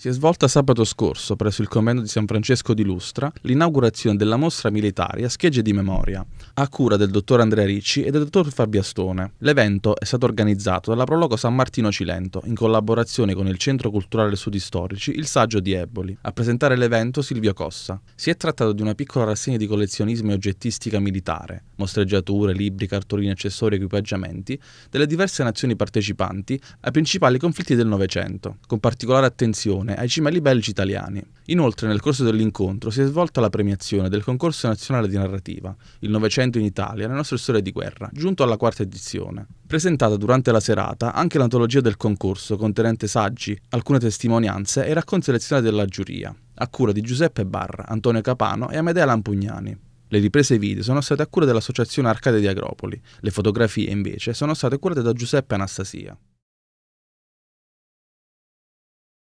Si è svolta sabato scorso, presso il convento di San Francesco di Lustra, l'inaugurazione della mostra militare a schegge di memoria, a cura del dottor Andrea Ricci e del dottor Fabiastone. L'evento è stato organizzato dalla Prologo San Martino Cilento, in collaborazione con il Centro Culturale Studi Storici Il Saggio di Eboli. A presentare l'evento Silvio Cossa. Si è trattato di una piccola rassegna di collezionismo e oggettistica militare, mostreggiature, libri, cartoline, accessori, equipaggiamenti, delle diverse nazioni partecipanti ai principali conflitti del Novecento, con particolare attenzione ai cimeli belgi italiani. Inoltre, nel corso dell'incontro si è svolta la premiazione del concorso nazionale di narrativa, Il Novecento in Italia, la nostra storia di guerra, giunto alla quarta edizione. Presentata durante la serata anche l'antologia del concorso, contenente saggi, alcune testimonianze e racconti selezionati della giuria, a cura di Giuseppe Barra, Antonio Capano e Amedea Lampugnani. Le riprese video sono state a cura dell'associazione Arcade di Agropoli, le fotografie invece sono state curate da Giuseppe Anastasia.